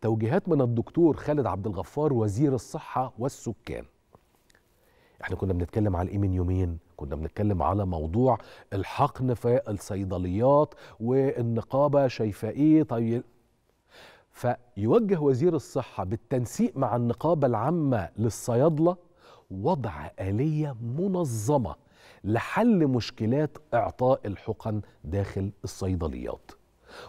توجيهات من الدكتور خالد عبد الغفار وزير الصحة والسكان احنا كنا بنتكلم على ايه من يومين كنا بنتكلم على موضوع الحقن في الصيدليات والنقابة شايفة ايه طيب فيوجه وزير الصحة بالتنسيق مع النقابة العامة للصيادلة وضع آلية منظمة لحل مشكلات إعطاء الحقن داخل الصيدليات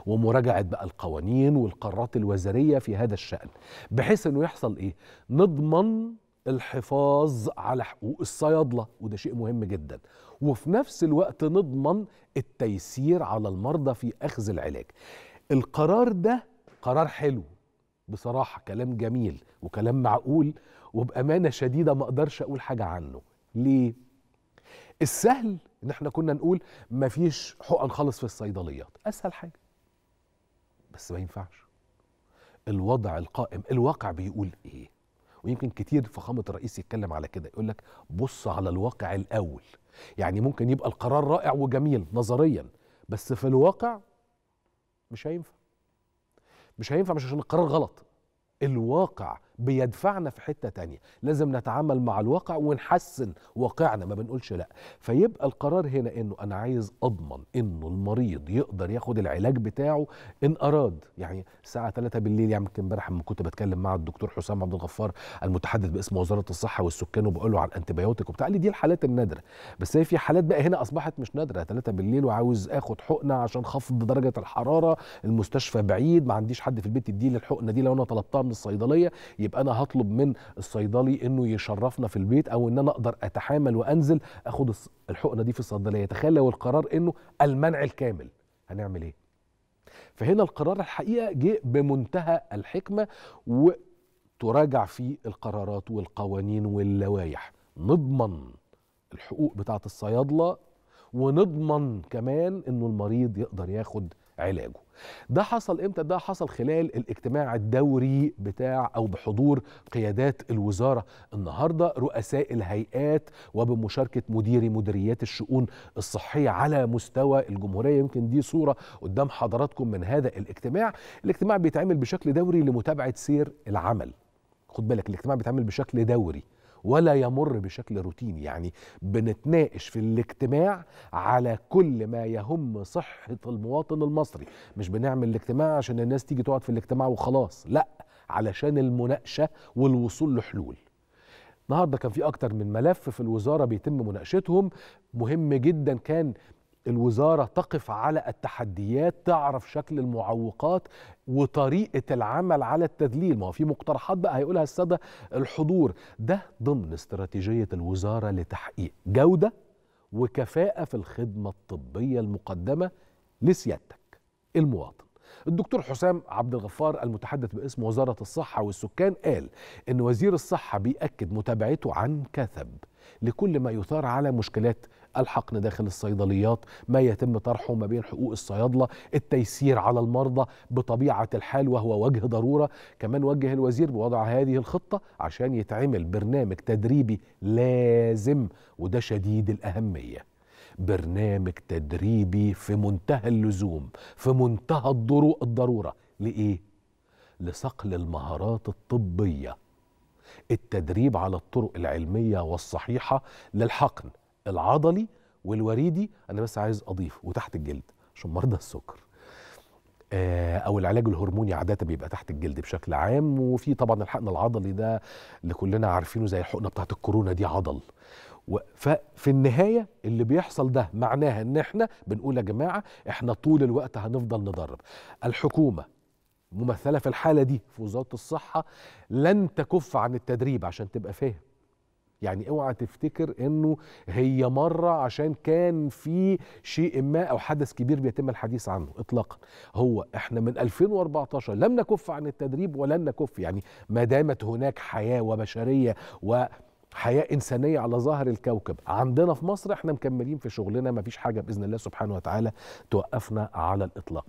ومراجعه بقى القوانين والقرارات الوزاريه في هذا الشان بحيث انه يحصل ايه نضمن الحفاظ على حقوق الصيادله وده شيء مهم جدا وفي نفس الوقت نضمن التيسير على المرضى في اخذ العلاج القرار ده قرار حلو بصراحه كلام جميل وكلام معقول وبامانه شديده ما اقدرش اقول حاجه عنه ليه السهل ان احنا كنا نقول ما فيش حقن خالص في الصيدليات اسهل حاجه بس ما ينفعش الوضع القائم الواقع بيقول ايه ويمكن كتير فخامه الرئيس يتكلم على كده يقول لك بص على الواقع الاول يعني ممكن يبقى القرار رائع وجميل نظريا بس في الواقع مش هينفع مش هينفع مش عشان القرار غلط الواقع بيدفعنا في حتة تانية لازم نتعامل مع الواقع ونحسن واقعنا ما بنقولش لا فيبقى القرار هنا انه انا عايز اضمن انه المريض يقدر ياخد العلاج بتاعه ان اراد يعني الساعة 3 بالليل يعني يمكن امبارح لما كنت بتكلم مع الدكتور حسام عبد الغفار المتحدث باسم وزارة الصحة والسكان وبقول له على الانتبيوتيك وبتاع لي دي الحالات النادرة بس هي في حالات بقى هنا اصبحت مش نادرة 3 بالليل وعاوز اخد حقنة عشان خفض درجة الحرارة المستشفى بعيد ما عنديش حد في البيت يديني الحقنة دي لو انا طلبتها من الصيدلية يبقى انا هطلب من الصيدلي انه يشرفنا في البيت او ان انا اقدر اتحامل وانزل اخد الحقنه دي في الصيدليه تخيل لو القرار انه المنع الكامل هنعمل ايه فهنا القرار الحقيقه جه بمنتهى الحكمه وتراجع فيه القرارات والقوانين واللوائح نضمن الحقوق بتاعه الصيادله ونضمن كمان انه المريض يقدر ياخد علاجه ده حصل امتى ده حصل خلال الاجتماع الدوري بتاع او بحضور قيادات الوزاره النهارده رؤساء الهيئات وبمشاركه مديري مديريات الشؤون الصحيه على مستوى الجمهوريه يمكن دي صوره قدام حضراتكم من هذا الاجتماع الاجتماع بيتعمل بشكل دوري لمتابعه سير العمل خد بالك الاجتماع بيتعمل بشكل دوري ولا يمر بشكل روتيني يعني بنتناقش في الاجتماع على كل ما يهم صحة المواطن المصري مش بنعمل الاجتماع عشان الناس تيجي تقعد في الاجتماع وخلاص لا علشان المناقشة والوصول لحلول النهارده كان في اكتر من ملف في الوزاره بيتم مناقشتهم مهم جدا كان الوزاره تقف على التحديات تعرف شكل المعوقات وطريقه العمل على التذليل ما هو في مقترحات بقى هيقولها الساده الحضور ده ضمن استراتيجيه الوزاره لتحقيق جوده وكفاءه في الخدمه الطبيه المقدمه لسيادتك المواطن الدكتور حسام عبد الغفار المتحدث باسم وزارة الصحة والسكان قال إن وزير الصحة بيأكد متابعته عن كثب لكل ما يثار على مشكلات الحقن داخل الصيدليات ما يتم طرحه ما بين حقوق الصيادله التيسير على المرضى بطبيعه الحال وهو وجه ضروره كمان وجه الوزير بوضع هذه الخطه عشان يتعمل برنامج تدريبي لازم وده شديد الاهميه برنامج تدريبي في منتهى اللزوم في منتهى الضروره لايه لصقل المهارات الطبيه التدريب على الطرق العلميه والصحيحه للحقن العضلي والوريدي انا بس عايز اضيف وتحت الجلد عشان مرضى السكر آه، او العلاج الهرموني عاده بيبقى تحت الجلد بشكل عام وفي طبعا الحقن العضلي ده اللي كلنا عارفينه زي الحقنه بتاعت الكورونا دي عضل ففي النهايه اللي بيحصل ده معناها ان احنا بنقول يا جماعه احنا طول الوقت هنفضل ندرب الحكومه ممثله في الحاله دي في وزاره الصحه لن تكف عن التدريب عشان تبقى فاهم يعني اوعى تفتكر انه هي مره عشان كان في شيء ما او حدث كبير بيتم الحديث عنه اطلاقا هو احنا من 2014 لم نكف عن التدريب ولن نكف يعني ما دامت هناك حياه وبشريه و حياة إنسانية على ظهر الكوكب عندنا في مصر احنا مكملين في شغلنا مفيش حاجة بإذن الله سبحانه وتعالى توقفنا على الإطلاق